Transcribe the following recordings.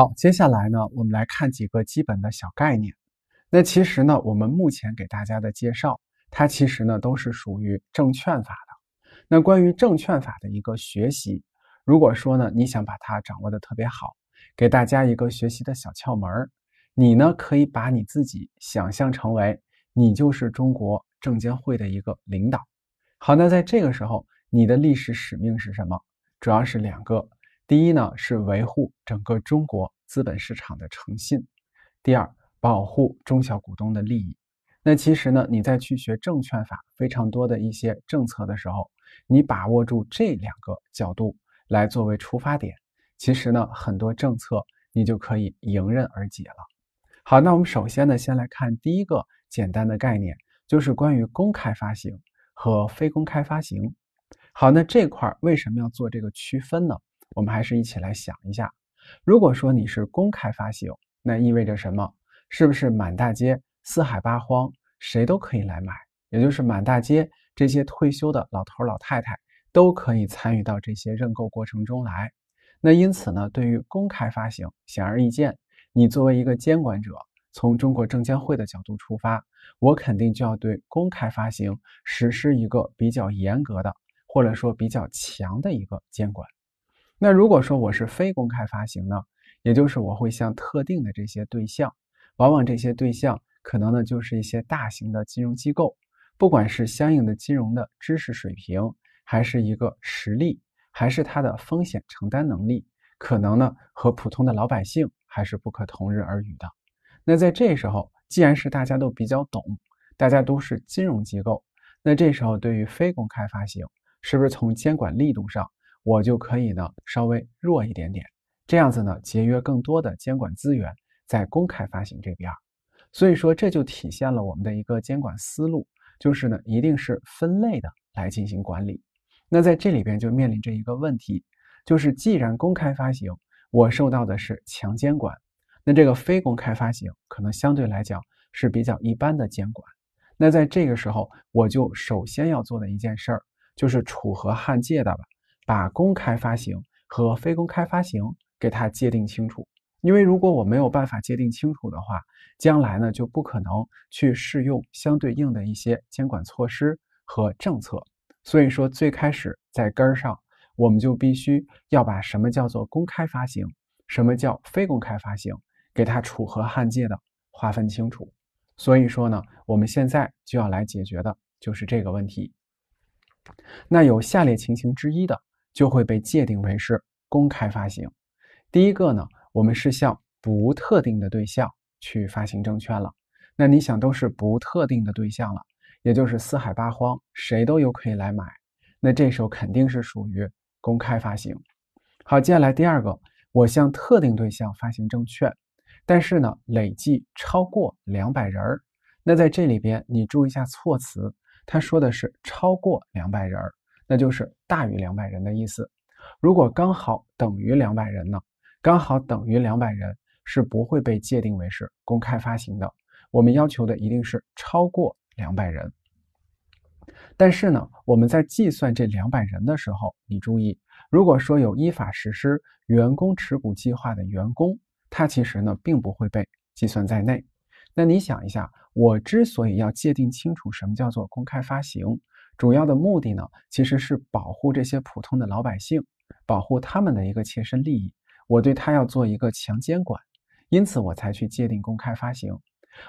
好，接下来呢，我们来看几个基本的小概念。那其实呢，我们目前给大家的介绍，它其实呢都是属于证券法的。那关于证券法的一个学习，如果说呢你想把它掌握的特别好，给大家一个学习的小窍门你呢可以把你自己想象成为，你就是中国证监会的一个领导。好，那在这个时候，你的历史使命是什么？主要是两个。第一呢，是维护整个中国资本市场的诚信；第二，保护中小股东的利益。那其实呢，你在去学证券法非常多的一些政策的时候，你把握住这两个角度来作为出发点，其实呢，很多政策你就可以迎刃而解了。好，那我们首先呢，先来看第一个简单的概念，就是关于公开发行和非公开发行。好，那这块儿为什么要做这个区分呢？我们还是一起来想一下，如果说你是公开发行，那意味着什么？是不是满大街、四海八荒，谁都可以来买？也就是满大街这些退休的老头老太太都可以参与到这些认购过程中来。那因此呢，对于公开发行，显而易见，你作为一个监管者，从中国证监会的角度出发，我肯定就要对公开发行实施一个比较严格的，或者说比较强的一个监管。那如果说我是非公开发行呢，也就是我会向特定的这些对象，往往这些对象可能呢就是一些大型的金融机构，不管是相应的金融的知识水平，还是一个实力，还是它的风险承担能力，可能呢和普通的老百姓还是不可同日而语的。那在这时候，既然是大家都比较懂，大家都是金融机构，那这时候对于非公开发行，是不是从监管力度上？我就可以呢稍微弱一点点，这样子呢节约更多的监管资源在公开发行这边，所以说这就体现了我们的一个监管思路，就是呢一定是分类的来进行管理。那在这里边就面临着一个问题，就是既然公开发行我受到的是强监管，那这个非公开发行可能相对来讲是比较一般的监管。那在这个时候，我就首先要做的一件事儿就是楚河汉界的吧。把公开发行和非公开发行给它界定清楚，因为如果我没有办法界定清楚的话，将来呢就不可能去适用相对应的一些监管措施和政策。所以说，最开始在根儿上，我们就必须要把什么叫做公开发行，什么叫非公开发行，给它楚河汉界的划分清楚。所以说呢，我们现在就要来解决的就是这个问题。那有下列情形之一的。就会被界定为是公开发行。第一个呢，我们是向不特定的对象去发行证券了。那你想，都是不特定的对象了，也就是四海八荒，谁都有可以来买。那这时候肯定是属于公开发行。好，接下来第二个，我向特定对象发行证券，但是呢，累计超过两百人儿。那在这里边，你注意一下措辞，他说的是超过两百人儿。那就是大于两百人的意思。如果刚好等于两百人呢？刚好等于两百人是不会被界定为是公开发行的。我们要求的一定是超过两百人。但是呢，我们在计算这两百人的时候，你注意，如果说有依法实施员工持股计划的员工，他其实呢并不会被计算在内。那你想一下，我之所以要界定清楚什么叫做公开发行。主要的目的呢，其实是保护这些普通的老百姓，保护他们的一个切身利益。我对他要做一个强监管，因此我才去界定公开发行。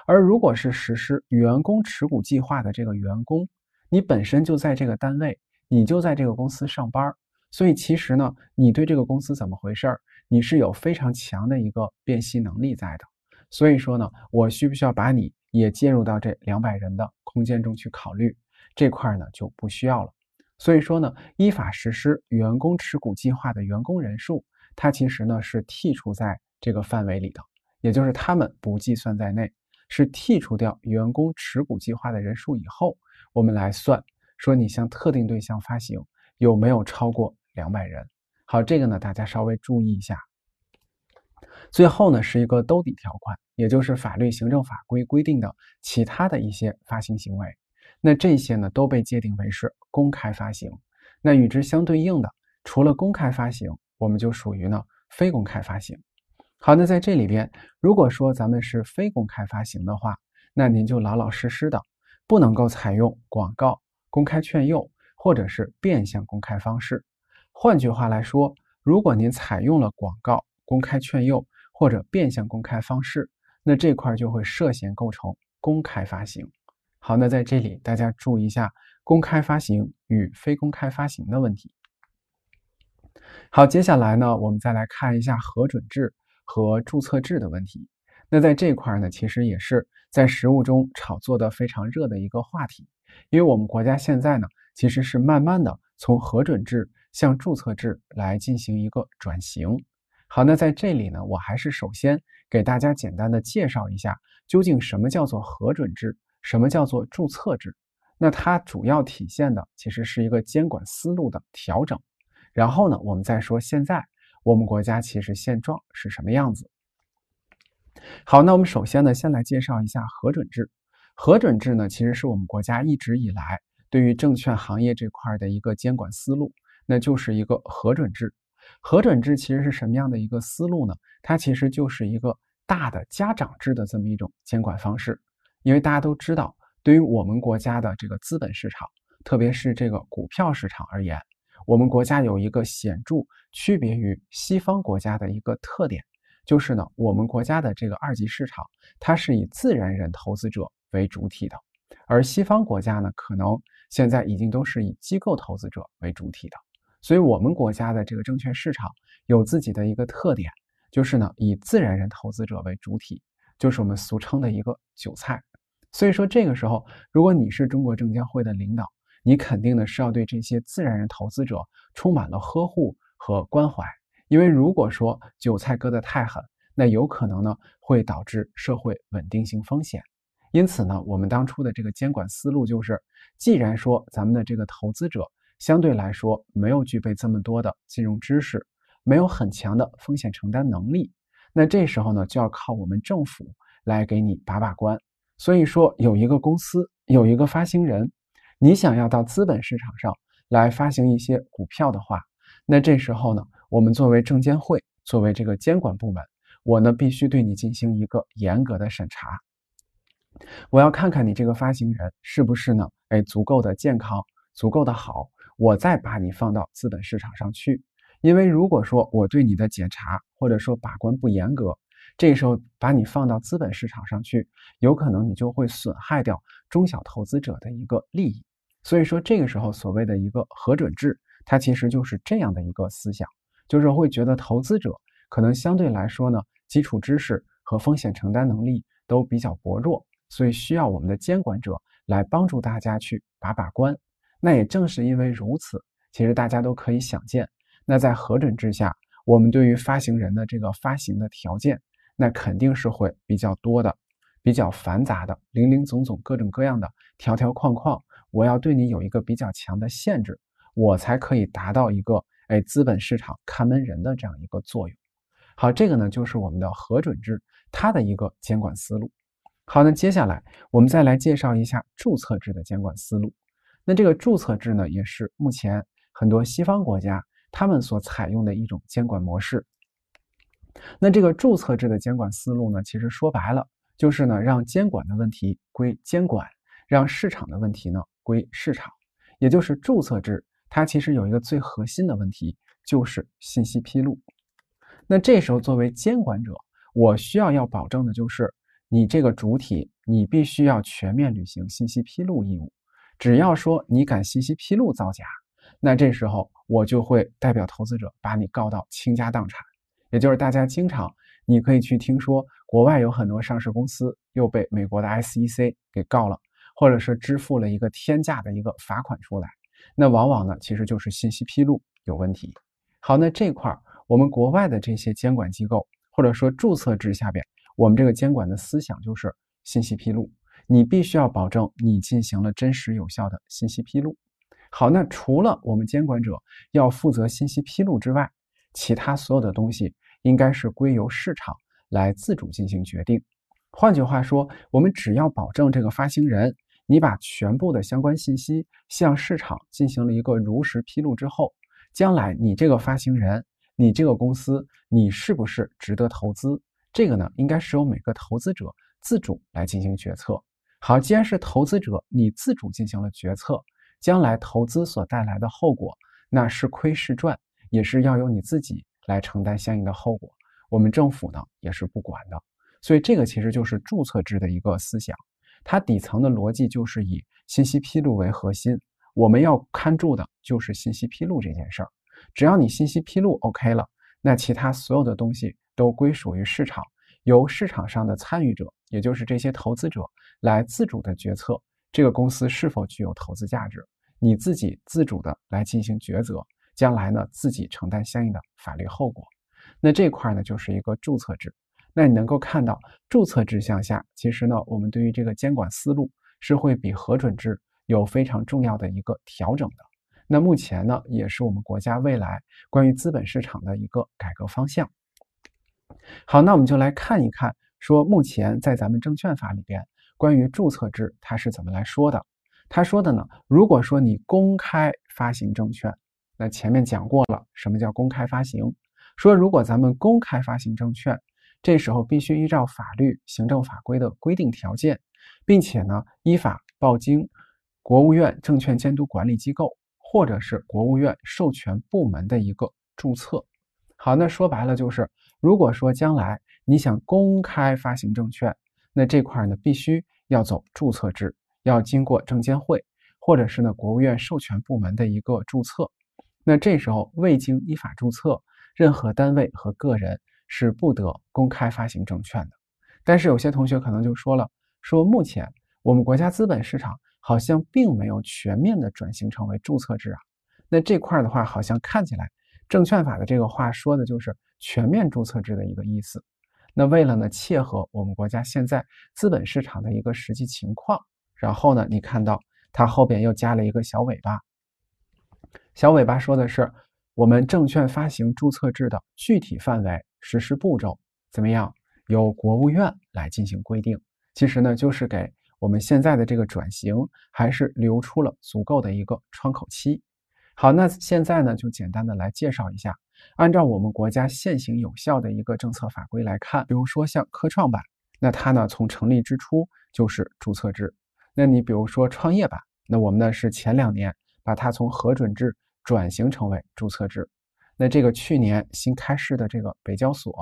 而如果是实施员工持股计划的这个员工，你本身就在这个单位，你就在这个公司上班，所以其实呢，你对这个公司怎么回事儿，你是有非常强的一个辨析能力在的。所以说呢，我需不需要把你也介入到这两百人的空间中去考虑？这块呢就不需要了，所以说呢，依法实施员工持股计划的员工人数，它其实呢是剔除在这个范围里的，也就是他们不计算在内，是剔除掉员工持股计划的人数以后，我们来算说你向特定对象发行有没有超过两百人。好，这个呢大家稍微注意一下。最后呢是一个兜底条款，也就是法律、行政法规规定的其他的一些发行行为。那这些呢都被界定为是公开发行。那与之相对应的，除了公开发行，我们就属于呢非公开发行。好，那在这里边，如果说咱们是非公开发行的话，那您就老老实实的，不能够采用广告、公开劝诱或者是变相公开方式。换句话来说，如果您采用了广告、公开劝诱或者变相公开方式，那这块就会涉嫌构成公开发行。好，那在这里大家注意一下公开发行与非公开发行的问题。好，接下来呢，我们再来看一下核准制和注册制的问题。那在这块呢，其实也是在实务中炒作的非常热的一个话题，因为我们国家现在呢，其实是慢慢的从核准制向注册制来进行一个转型。好，那在这里呢，我还是首先给大家简单的介绍一下，究竟什么叫做核准制。什么叫做注册制？那它主要体现的其实是一个监管思路的调整。然后呢，我们再说现在我们国家其实现状是什么样子。好，那我们首先呢，先来介绍一下核准制。核准制呢，其实是我们国家一直以来对于证券行业这块的一个监管思路，那就是一个核准制。核准制其实是什么样的一个思路呢？它其实就是一个大的家长制的这么一种监管方式。因为大家都知道，对于我们国家的这个资本市场，特别是这个股票市场而言，我们国家有一个显著区别于西方国家的一个特点，就是呢，我们国家的这个二级市场它是以自然人投资者为主体的，而西方国家呢，可能现在已经都是以机构投资者为主体的。所以，我们国家的这个证券市场有自己的一个特点，就是呢，以自然人投资者为主体，就是我们俗称的一个“韭菜”。所以说，这个时候，如果你是中国证监会的领导，你肯定呢是要对这些自然人投资者充满了呵护和关怀。因为如果说韭菜割的太狠，那有可能呢会导致社会稳定性风险。因此呢，我们当初的这个监管思路就是，既然说咱们的这个投资者相对来说没有具备这么多的金融知识，没有很强的风险承担能力，那这时候呢，就要靠我们政府来给你把把关。所以说，有一个公司，有一个发行人，你想要到资本市场上来发行一些股票的话，那这时候呢，我们作为证监会，作为这个监管部门，我呢必须对你进行一个严格的审查。我要看看你这个发行人是不是呢，哎，足够的健康，足够的好，我再把你放到资本市场上去。因为如果说我对你的检查或者说把关不严格，这个时候把你放到资本市场上去，有可能你就会损害掉中小投资者的一个利益。所以说，这个时候所谓的一个核准制，它其实就是这样的一个思想，就是会觉得投资者可能相对来说呢，基础知识和风险承担能力都比较薄弱，所以需要我们的监管者来帮助大家去把把关。那也正是因为如此，其实大家都可以想见，那在核准制下，我们对于发行人的这个发行的条件。那肯定是会比较多的，比较繁杂的，零零总总各种各样的条条框框，我要对你有一个比较强的限制，我才可以达到一个哎资本市场看门人的这样一个作用。好，这个呢就是我们的核准制它的一个监管思路。好，那接下来我们再来介绍一下注册制的监管思路。那这个注册制呢，也是目前很多西方国家他们所采用的一种监管模式。那这个注册制的监管思路呢，其实说白了就是呢，让监管的问题归监管，让市场的问题呢归市场。也就是注册制，它其实有一个最核心的问题就是信息披露。那这时候作为监管者，我需要要保证的就是，你这个主体，你必须要全面履行信息披露义务。只要说你敢信息披露造假，那这时候我就会代表投资者把你告到倾家荡产。也就是大家经常，你可以去听说，国外有很多上市公司又被美国的 S E C 给告了，或者是支付了一个天价的一个罚款出来。那往往呢，其实就是信息披露有问题。好，那这块儿我们国外的这些监管机构，或者说注册制下边，我们这个监管的思想就是信息披露，你必须要保证你进行了真实有效的信息披露。好，那除了我们监管者要负责信息披露之外，其他所有的东西。应该是归由市场来自主进行决定。换句话说，我们只要保证这个发行人，你把全部的相关信息向市场进行了一个如实披露之后，将来你这个发行人，你这个公司，你是不是值得投资？这个呢，应该是由每个投资者自主来进行决策。好，既然是投资者，你自主进行了决策，将来投资所带来的后果，那是亏是赚，也是要由你自己。来承担相应的后果，我们政府呢也是不管的，所以这个其实就是注册制的一个思想，它底层的逻辑就是以信息披露为核心，我们要看住的就是信息披露这件事儿，只要你信息披露 OK 了，那其他所有的东西都归属于市场，由市场上的参与者，也就是这些投资者来自主的决策这个公司是否具有投资价值，你自己自主的来进行抉择。将来呢，自己承担相应的法律后果。那这块呢，就是一个注册制。那你能够看到，注册制向下，其实呢，我们对于这个监管思路是会比核准制有非常重要的一个调整的。那目前呢，也是我们国家未来关于资本市场的一个改革方向。好，那我们就来看一看，说目前在咱们证券法里边，关于注册制它是怎么来说的？他说的呢，如果说你公开发行证券，那前面讲过了，什么叫公开发行？说如果咱们公开发行证券，这时候必须依照法律、行政法规的规定条件，并且呢依法报经国务院证券监督管理机构或者是国务院授权部门的一个注册。好，那说白了就是，如果说将来你想公开发行证券，那这块呢必须要走注册制，要经过证监会或者是呢国务院授权部门的一个注册。那这时候，未经依法注册，任何单位和个人是不得公开发行证券的。但是有些同学可能就说了，说目前我们国家资本市场好像并没有全面的转型成为注册制啊。那这块的话，好像看起来《证券法》的这个话说的就是全面注册制的一个意思。那为了呢切合我们国家现在资本市场的一个实际情况，然后呢，你看到它后边又加了一个小尾巴。小尾巴说的是我们证券发行注册制的具体范围、实施步骤怎么样由国务院来进行规定。其实呢，就是给我们现在的这个转型还是留出了足够的一个窗口期。好，那现在呢，就简单的来介绍一下。按照我们国家现行有效的一个政策法规来看，比如说像科创板，那它呢从成立之初就是注册制。那你比如说创业板，那我们呢是前两年。把它从核准制转型成为注册制，那这个去年新开市的这个北交所，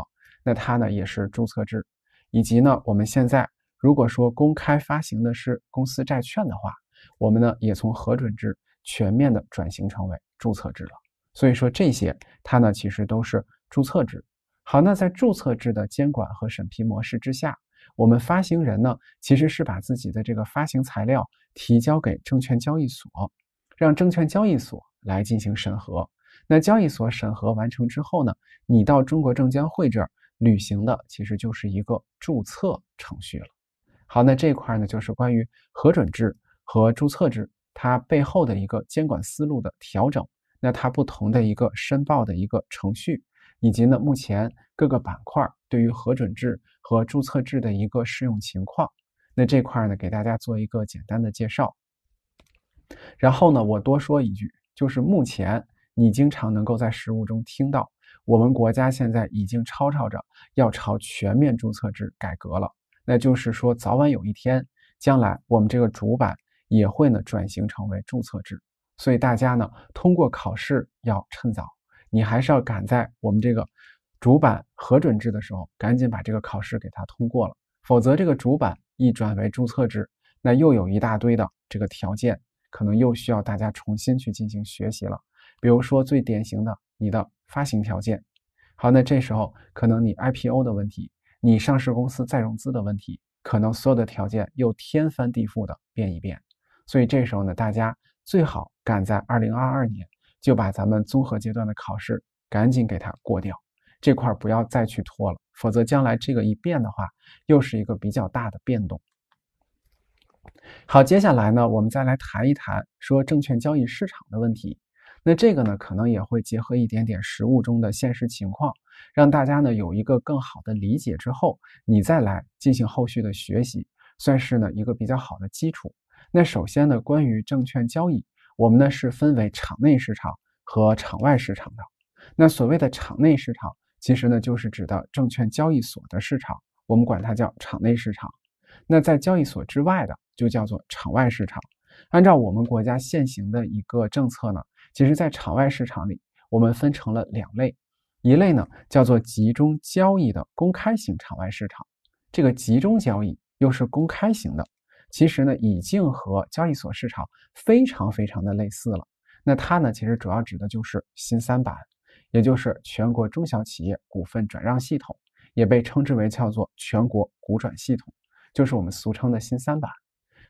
那它呢也是注册制，以及呢我们现在如果说公开发行的是公司债券的话，我们呢也从核准制全面的转型成为注册制了。所以说这些它呢其实都是注册制。好，那在注册制的监管和审批模式之下，我们发行人呢其实是把自己的这个发行材料提交给证券交易所。让证券交易所来进行审核，那交易所审核完成之后呢，你到中国证监会这儿履行的其实就是一个注册程序了。好，那这块呢就是关于核准制和注册制它背后的一个监管思路的调整，那它不同的一个申报的一个程序，以及呢目前各个板块对于核准制和注册制的一个适用情况，那这块呢给大家做一个简单的介绍。然后呢，我多说一句，就是目前你经常能够在实务中听到，我们国家现在已经吵吵着要朝全面注册制改革了。那就是说，早晚有一天，将来我们这个主板也会呢转型成为注册制。所以大家呢，通过考试要趁早，你还是要赶在我们这个主板核准制的时候，赶紧把这个考试给它通过了。否则，这个主板一转为注册制，那又有一大堆的这个条件。可能又需要大家重新去进行学习了，比如说最典型的你的发行条件，好，那这时候可能你 IPO 的问题，你上市公司再融资的问题，可能所有的条件又天翻地覆的变一变，所以这时候呢，大家最好赶在二零二二年就把咱们综合阶段的考试赶紧给它过掉，这块不要再去拖了，否则将来这个一变的话，又是一个比较大的变动。好，接下来呢，我们再来谈一谈说证券交易市场的问题。那这个呢，可能也会结合一点点实物中的现实情况，让大家呢有一个更好的理解。之后，你再来进行后续的学习，算是呢一个比较好的基础。那首先呢，关于证券交易，我们呢是分为场内市场和场外市场的。那所谓的场内市场，其实呢就是指的证券交易所的市场，我们管它叫场内市场。那在交易所之外的。就叫做场外市场。按照我们国家现行的一个政策呢，其实，在场外市场里，我们分成了两类，一类呢叫做集中交易的公开型场外市场。这个集中交易又是公开型的，其实呢已经和交易所市场非常非常的类似了。那它呢其实主要指的就是新三板，也就是全国中小企业股份转让系统，也被称之为叫做全国股转系统，就是我们俗称的新三板。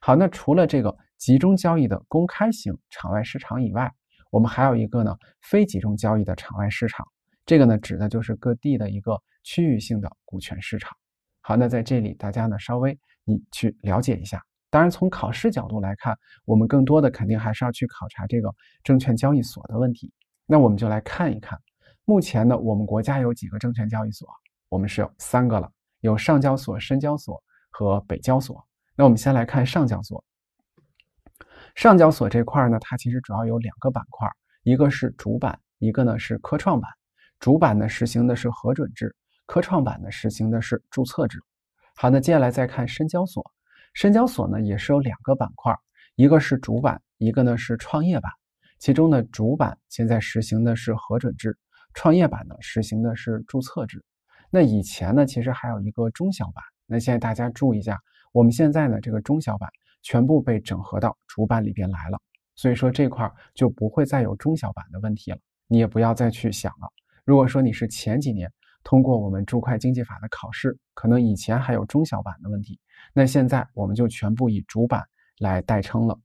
好，那除了这个集中交易的公开型场外市场以外，我们还有一个呢非集中交易的场外市场。这个呢，指的就是各地的一个区域性的股权市场。好，那在这里大家呢稍微你去了解一下。当然，从考试角度来看，我们更多的肯定还是要去考察这个证券交易所的问题。那我们就来看一看，目前呢我们国家有几个证券交易所？我们是有三个了，有上交所、深交所和北交所。那我们先来看上交所，上交所这块呢，它其实主要有两个板块，一个是主板，一个呢是科创板。主板呢实行的是核准制，科创板呢实行的是注册制。好，那接下来再看深交所，深交所呢也是有两个板块，一个是主板，一个呢是创业板。其中呢主板现在实行的是核准制，创业板呢实行的是注册制。那以前呢其实还有一个中小板，那现在大家注意一下。我们现在呢，这个中小板全部被整合到主板里边来了，所以说这块就不会再有中小板的问题了，你也不要再去想了。如果说你是前几年通过我们注会经济法的考试，可能以前还有中小板的问题，那现在我们就全部以主板来代称了。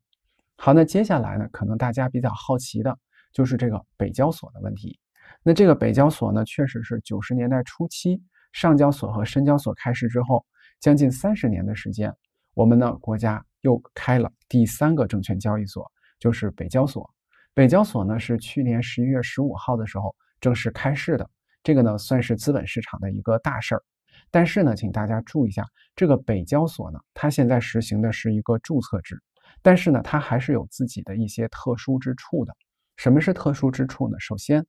好，那接下来呢，可能大家比较好奇的就是这个北交所的问题。那这个北交所呢，确实是九十年代初期上交所和深交所开市之后。将近三十年的时间，我们呢国家又开了第三个证券交易所，就是北交所。北交所呢是去年十一月十五号的时候正式开市的，这个呢算是资本市场的一个大事儿。但是呢，请大家注意一下，这个北交所呢，它现在实行的是一个注册制，但是呢，它还是有自己的一些特殊之处的。什么是特殊之处呢？首先，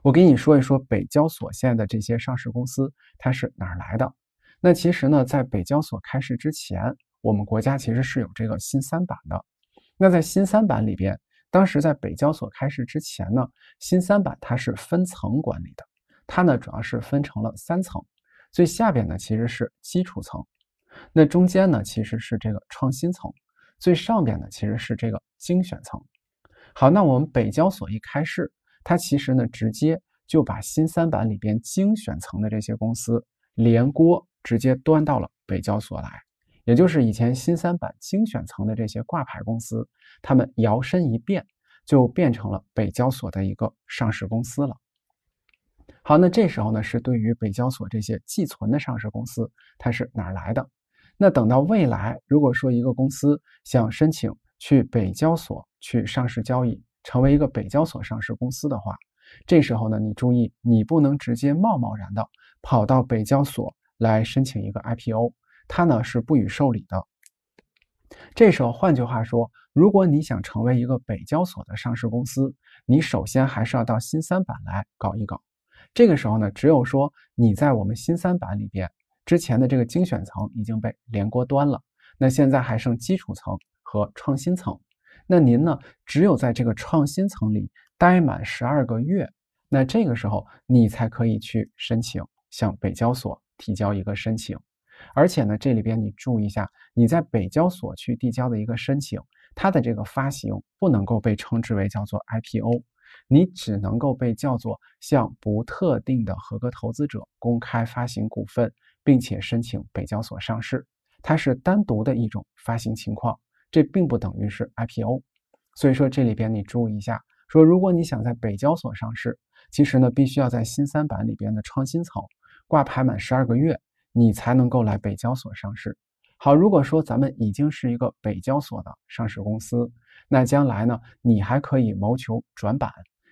我给你说一说北交所现在的这些上市公司，它是哪来的？那其实呢，在北交所开市之前，我们国家其实是有这个新三板的。那在新三板里边，当时在北交所开市之前呢，新三板它是分层管理的，它呢主要是分成了三层，最下边呢其实是基础层，那中间呢其实是这个创新层，最上边呢其实是这个精选层。好，那我们北交所一开市，它其实呢直接就把新三板里边精选层的这些公司连锅。直接端到了北交所来，也就是以前新三板精选层的这些挂牌公司，他们摇身一变就变成了北交所的一个上市公司了。好，那这时候呢，是对于北交所这些寄存的上市公司，它是哪儿来的？那等到未来，如果说一个公司想申请去北交所去上市交易，成为一个北交所上市公司的话，这时候呢，你注意，你不能直接贸贸然的跑到北交所。来申请一个 IPO，它呢是不予受理的。这时候，换句话说，如果你想成为一个北交所的上市公司，你首先还是要到新三板来搞一搞。这个时候呢，只有说你在我们新三板里边之前的这个精选层已经被连锅端了，那现在还剩基础层和创新层。那您呢，只有在这个创新层里待满十二个月，那这个时候你才可以去申请向北交所。提交一个申请，而且呢，这里边你注意一下，你在北交所去递交的一个申请，它的这个发行不能够被称之为叫做 IPO，你只能够被叫做向不特定的合格投资者公开发行股份，并且申请北交所上市，它是单独的一种发行情况，这并不等于是 IPO。所以说这里边你注意一下，说如果你想在北交所上市，其实呢，必须要在新三板里边的创新层。挂牌满十二个月，你才能够来北交所上市。好，如果说咱们已经是一个北交所的上市公司，那将来呢，你还可以谋求转板，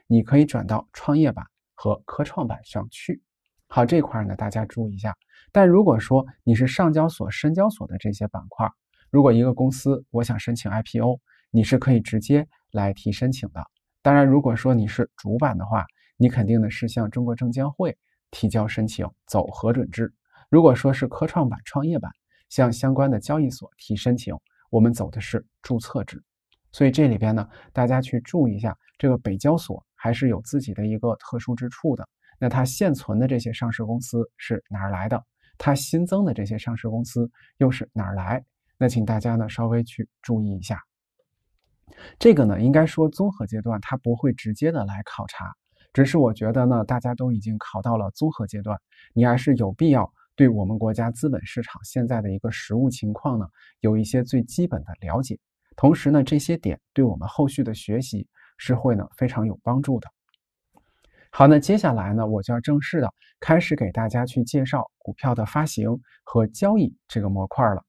你可以转到创业板和科创板上去。好，这块呢，大家注意一下。但如果说你是上交所、深交所的这些板块，如果一个公司我想申请 IPO，你是可以直接来提申请的。当然，如果说你是主板的话，你肯定的是向中国证监会。提交申请走核准制，如果说是科创板、创业板，向相关的交易所提申请，我们走的是注册制。所以这里边呢，大家去注意一下，这个北交所还是有自己的一个特殊之处的。那它现存的这些上市公司是哪儿来的？它新增的这些上市公司又是哪儿来？那请大家呢稍微去注意一下。这个呢，应该说综合阶段它不会直接的来考察。只是我觉得呢，大家都已经考到了综合阶段，你还是有必要对我们国家资本市场现在的一个实物情况呢，有一些最基本的了解。同时呢，这些点对我们后续的学习是会呢非常有帮助的。好，那接下来呢，我就要正式的开始给大家去介绍股票的发行和交易这个模块了。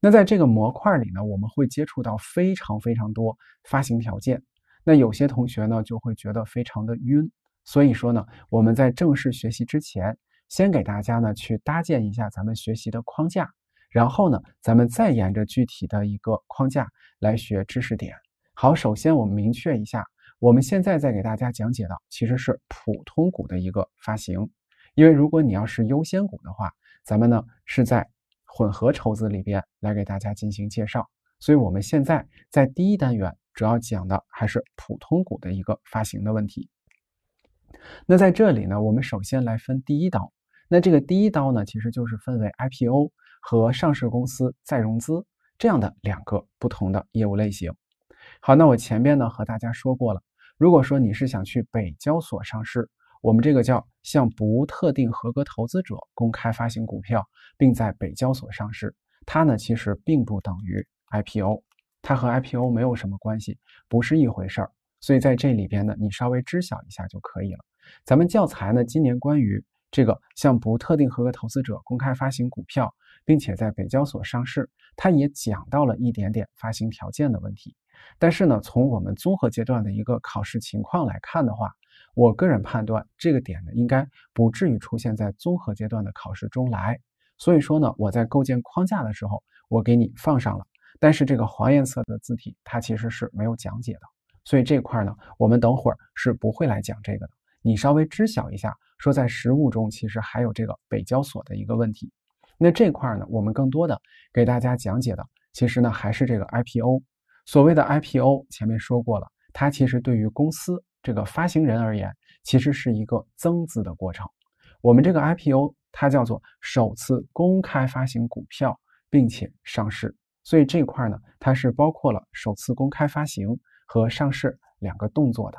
那在这个模块里呢，我们会接触到非常非常多发行条件。那有些同学呢，就会觉得非常的晕。所以说呢，我们在正式学习之前，先给大家呢去搭建一下咱们学习的框架，然后呢，咱们再沿着具体的一个框架来学知识点。好，首先我们明确一下，我们现在在给大家讲解的其实是普通股的一个发行，因为如果你要是优先股的话，咱们呢是在混合筹资里边来给大家进行介绍。所以，我们现在在第一单元主要讲的还是普通股的一个发行的问题。那在这里呢，我们首先来分第一刀。那这个第一刀呢，其实就是分为 IPO 和上市公司再融资这样的两个不同的业务类型。好，那我前面呢和大家说过了，如果说你是想去北交所上市，我们这个叫向不特定合格投资者公开发行股票并在北交所上市，它呢其实并不等于 IPO，它和 IPO 没有什么关系，不是一回事儿。所以在这里边呢，你稍微知晓一下就可以了。咱们教材呢，今年关于这个向不特定合格投资者公开发行股票，并且在北交所上市，它也讲到了一点点发行条件的问题。但是呢，从我们综合阶段的一个考试情况来看的话，我个人判断这个点呢，应该不至于出现在综合阶段的考试中来。所以说呢，我在构建框架的时候，我给你放上了，但是这个黄颜色的字体，它其实是没有讲解的。所以这块呢，我们等会儿是不会来讲这个的。你稍微知晓一下，说在实务中其实还有这个北交所的一个问题。那这块呢，我们更多的给大家讲解的，其实呢还是这个 IPO。所谓的 IPO，前面说过了，它其实对于公司这个发行人而言，其实是一个增资的过程。我们这个 IPO，它叫做首次公开发行股票并且上市。所以这块呢，它是包括了首次公开发行。和上市两个动作的，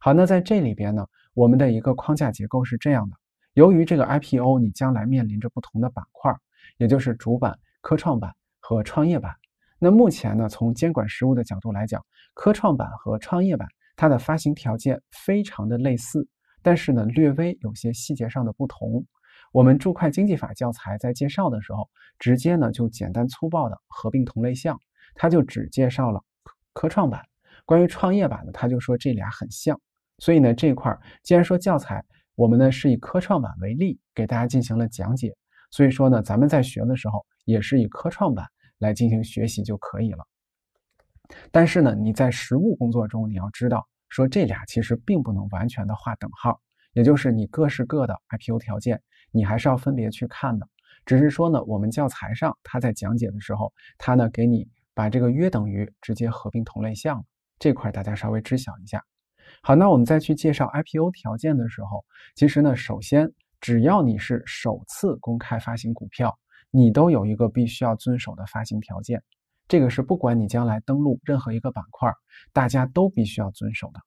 好，那在这里边呢，我们的一个框架结构是这样的。由于这个 IPO，你将来面临着不同的板块，也就是主板、科创板和创业板。那目前呢，从监管实务的角度来讲，科创板和创业板它的发行条件非常的类似，但是呢，略微有些细节上的不同。我们注会经济法教材在介绍的时候，直接呢就简单粗暴的合并同类项，它就只介绍了科创板。关于创业板呢，他就说这俩很像，所以呢这块儿既然说教材我们呢是以科创板为例给大家进行了讲解，所以说呢咱们在学的时候也是以科创板来进行学习就可以了。但是呢你在实务工作中你要知道说这俩其实并不能完全的划等号，也就是你各是各的 IPO 条件，你还是要分别去看的。只是说呢我们教材上他在讲解的时候，他呢给你把这个约等于直接合并同类项。这块大家稍微知晓一下。好，那我们再去介绍 IPO 条件的时候，其实呢，首先只要你是首次公开发行股票，你都有一个必须要遵守的发行条件，这个是不管你将来登陆任何一个板块，大家都必须要遵守的。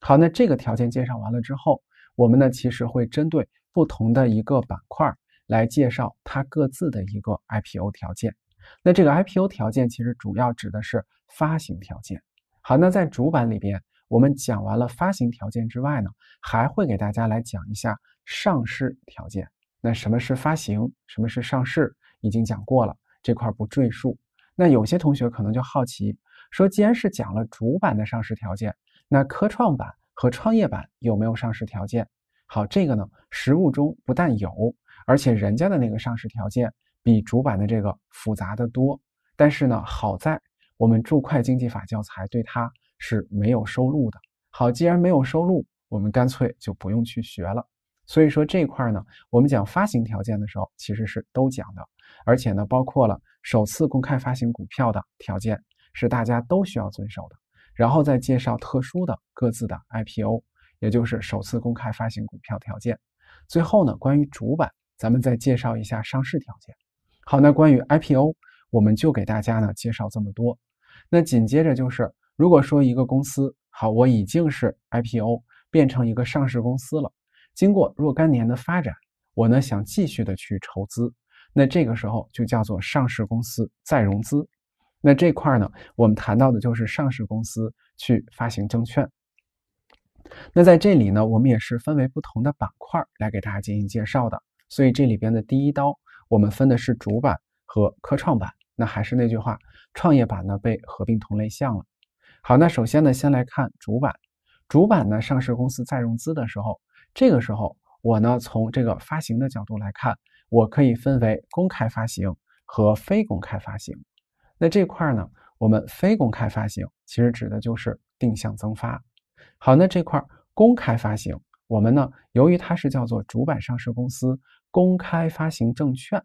好，那这个条件介绍完了之后，我们呢其实会针对不同的一个板块来介绍它各自的一个 IPO 条件。那这个 IPO 条件其实主要指的是发行条件。好，那在主板里边，我们讲完了发行条件之外呢，还会给大家来讲一下上市条件。那什么是发行，什么是上市，已经讲过了，这块不赘述。那有些同学可能就好奇，说既然是讲了主板的上市条件，那科创板和创业板有没有上市条件？好，这个呢，实务中不但有，而且人家的那个上市条件比主板的这个复杂的多。但是呢，好在。我们注会经济法教材对它是没有收录的。好，既然没有收录，我们干脆就不用去学了。所以说这块呢，我们讲发行条件的时候，其实是都讲的，而且呢，包括了首次公开发行股票的条件是大家都需要遵守的。然后再介绍特殊的各自的 IPO，也就是首次公开发行股票条件。最后呢，关于主板，咱们再介绍一下上市条件。好，那关于 IPO，我们就给大家呢介绍这么多。那紧接着就是，如果说一个公司好，我已经是 IPO 变成一个上市公司了，经过若干年的发展，我呢想继续的去筹资，那这个时候就叫做上市公司再融资。那这块儿呢，我们谈到的就是上市公司去发行证券。那在这里呢，我们也是分为不同的板块来给大家进行介绍的。所以这里边的第一刀，我们分的是主板和科创板。那还是那句话，创业板呢被合并同类项了。好，那首先呢，先来看主板。主板呢，上市公司再融资的时候，这个时候我呢，从这个发行的角度来看，我可以分为公开发行和非公开发行。那这块呢，我们非公开发行其实指的就是定向增发。好，那这块公开发行，我们呢，由于它是叫做主板上市公司公开发行证券。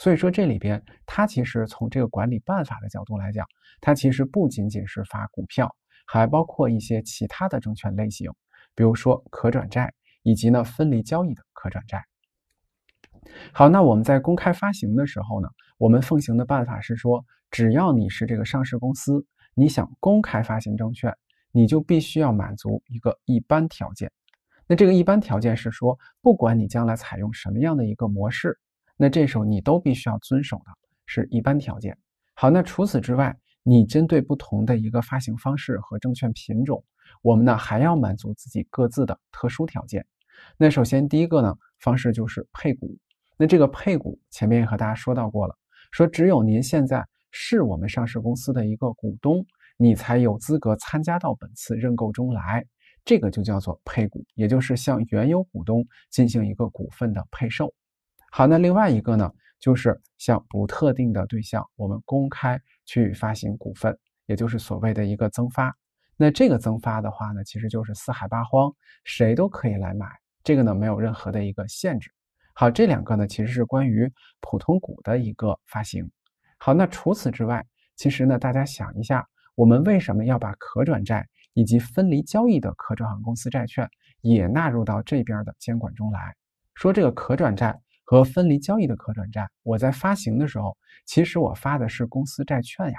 所以说，这里边它其实从这个管理办法的角度来讲，它其实不仅仅是发股票，还包括一些其他的证券类型，比如说可转债，以及呢分离交易的可转债。好，那我们在公开发行的时候呢，我们奉行的办法是说，只要你是这个上市公司，你想公开发行证券，你就必须要满足一个一般条件。那这个一般条件是说，不管你将来采用什么样的一个模式。那这时候你都必须要遵守的是一般条件。好，那除此之外，你针对不同的一个发行方式和证券品种，我们呢还要满足自己各自的特殊条件。那首先第一个呢方式就是配股。那这个配股前面也和大家说到过了，说只有您现在是我们上市公司的一个股东，你才有资格参加到本次认购中来。这个就叫做配股，也就是向原有股东进行一个股份的配售。好，那另外一个呢，就是向不特定的对象我们公开去发行股份，也就是所谓的一个增发。那这个增发的话呢，其实就是四海八荒谁都可以来买，这个呢没有任何的一个限制。好，这两个呢其实是关于普通股的一个发行。好，那除此之外，其实呢大家想一下，我们为什么要把可转债以及分离交易的可转融公司债券也纳入到这边的监管中来？说这个可转债。和分离交易的可转债，我在发行的时候，其实我发的是公司债券呀。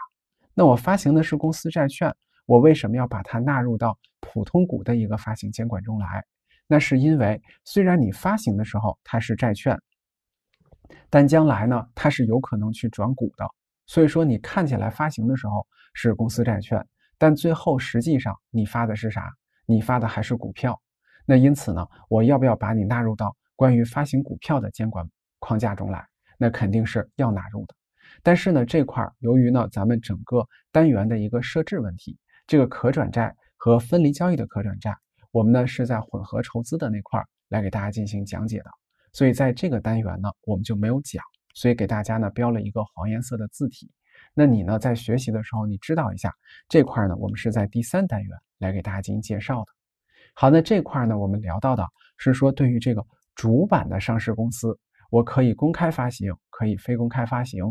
那我发行的是公司债券，我为什么要把它纳入到普通股的一个发行监管中来？那是因为虽然你发行的时候它是债券，但将来呢它是有可能去转股的。所以说你看起来发行的时候是公司债券，但最后实际上你发的是啥？你发的还是股票。那因此呢，我要不要把你纳入到？关于发行股票的监管框架中来，那肯定是要纳入的。但是呢，这块儿由于呢咱们整个单元的一个设置问题，这个可转债和分离交易的可转债，我们呢是在混合筹资的那块儿来给大家进行讲解的。所以在这个单元呢，我们就没有讲，所以给大家呢标了一个黄颜色的字体。那你呢在学习的时候，你知道一下这块儿呢，我们是在第三单元来给大家进行介绍的。好，那这块儿呢，我们聊到的是说对于这个。主板的上市公司，我可以公开发行，可以非公开发行。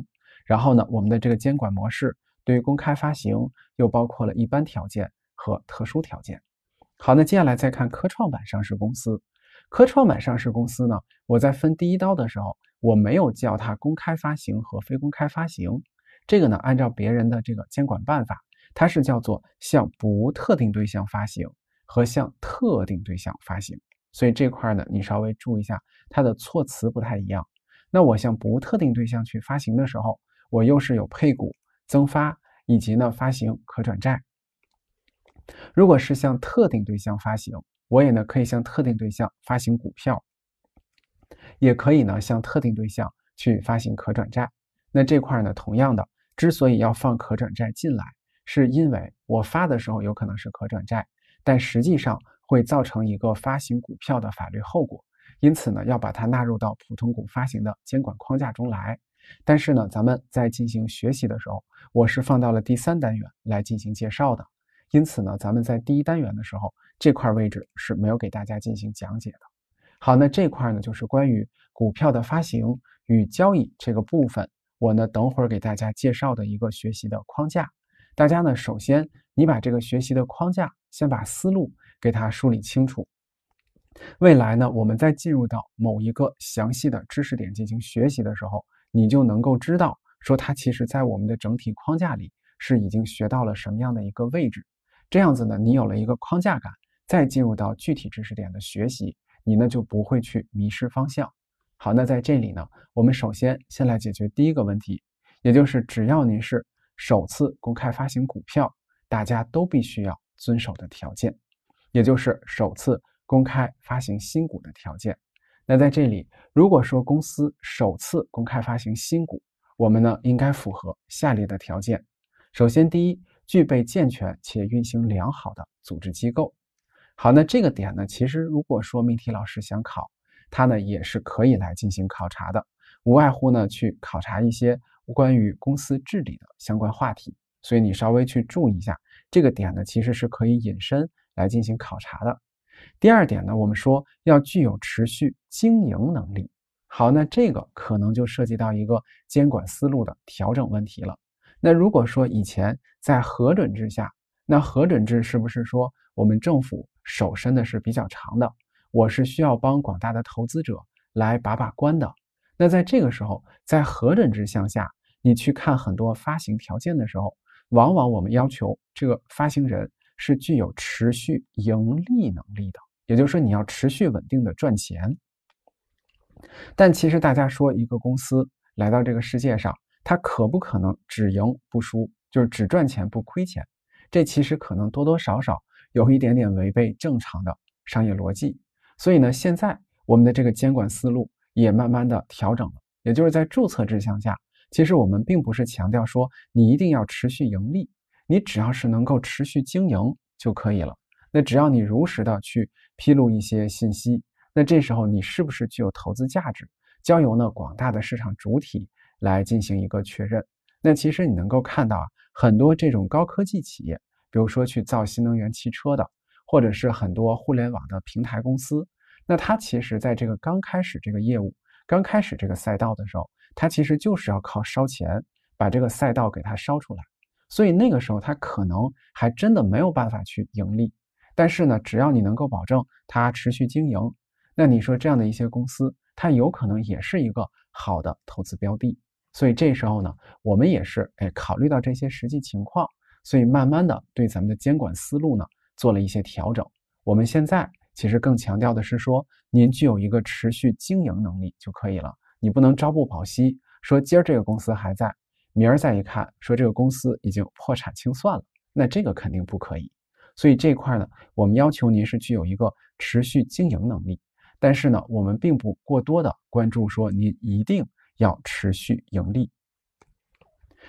然后呢，我们的这个监管模式对于公开发行又包括了一般条件和特殊条件。好，那接下来再看科创板上市公司。科创板上市公司呢，我在分第一刀的时候，我没有叫它公开发行和非公开发行。这个呢，按照别人的这个监管办法，它是叫做向不特定对象发行和向特定对象发行。所以这块呢，你稍微注意一下它的措辞不太一样。那我向不特定对象去发行的时候，我又是有配股、增发，以及呢发行可转债。如果是向特定对象发行，我也呢可以向特定对象发行股票，也可以呢向特定对象去发行可转债。那这块呢，同样的，之所以要放可转债进来，是因为我发的时候有可能是可转债，但实际上。会造成一个发行股票的法律后果，因此呢，要把它纳入到普通股发行的监管框架中来。但是呢，咱们在进行学习的时候，我是放到了第三单元来进行介绍的。因此呢，咱们在第一单元的时候，这块位置是没有给大家进行讲解的。好，那这块呢，就是关于股票的发行与交易这个部分，我呢等会儿给大家介绍的一个学习的框架。大家呢，首先你把这个学习的框架，先把思路。给它梳理清楚。未来呢，我们在进入到某一个详细的知识点进行学习的时候，你就能够知道，说它其实在我们的整体框架里是已经学到了什么样的一个位置。这样子呢，你有了一个框架感，再进入到具体知识点的学习，你呢就不会去迷失方向。好，那在这里呢，我们首先先来解决第一个问题，也就是只要您是首次公开发行股票，大家都必须要遵守的条件。也就是首次公开发行新股的条件。那在这里，如果说公司首次公开发行新股，我们呢应该符合下列的条件。首先，第一，具备健全且运行良好的组织机构。好，那这个点呢，其实如果说命题老师想考他呢，也是可以来进行考察的，无外乎呢去考察一些关于公司治理的相关话题。所以你稍微去注意一下这个点呢，其实是可以引申。来进行考察的。第二点呢，我们说要具有持续经营能力。好，那这个可能就涉及到一个监管思路的调整问题了。那如果说以前在核准制下，那核准制是不是说我们政府手伸的是比较长的？我是需要帮广大的投资者来把把关的。那在这个时候，在核准制向下，你去看很多发行条件的时候，往往我们要求这个发行人。是具有持续盈利能力的，也就是说，你要持续稳定的赚钱。但其实大家说，一个公司来到这个世界上，它可不可能只赢不输，就是只赚钱不亏钱？这其实可能多多少少有一点点违背正常的商业逻辑。所以呢，现在我们的这个监管思路也慢慢的调整了，也就是在注册制下，其实我们并不是强调说你一定要持续盈利。你只要是能够持续经营就可以了。那只要你如实的去披露一些信息，那这时候你是不是具有投资价值，交由呢广大的市场主体来进行一个确认。那其实你能够看到啊，很多这种高科技企业，比如说去造新能源汽车的，或者是很多互联网的平台公司，那它其实在这个刚开始这个业务、刚开始这个赛道的时候，它其实就是要靠烧钱把这个赛道给它烧出来。所以那个时候，它可能还真的没有办法去盈利。但是呢，只要你能够保证它持续经营，那你说这样的一些公司，它有可能也是一个好的投资标的。所以这时候呢，我们也是哎考虑到这些实际情况，所以慢慢的对咱们的监管思路呢做了一些调整。我们现在其实更强调的是说，您具有一个持续经营能力就可以了，你不能朝不保夕，说今儿这个公司还在。明儿再一看，说这个公司已经破产清算了，那这个肯定不可以。所以这块呢，我们要求您是具有一个持续经营能力，但是呢，我们并不过多的关注说您一定要持续盈利。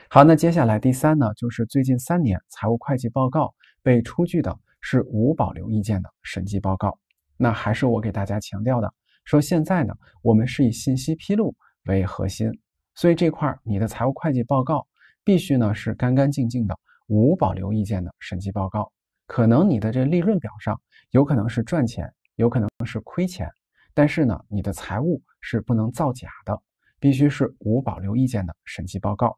好，那接下来第三呢，就是最近三年财务会计报告被出具的是无保留意见的审计报告。那还是我给大家强调的，说现在呢，我们是以信息披露为核心。所以这块儿你的财务会计报告必须呢是干干净净的、无保留意见的审计报告。可能你的这利润表上有可能是赚钱，有可能是亏钱，但是呢，你的财务是不能造假的，必须是无保留意见的审计报告。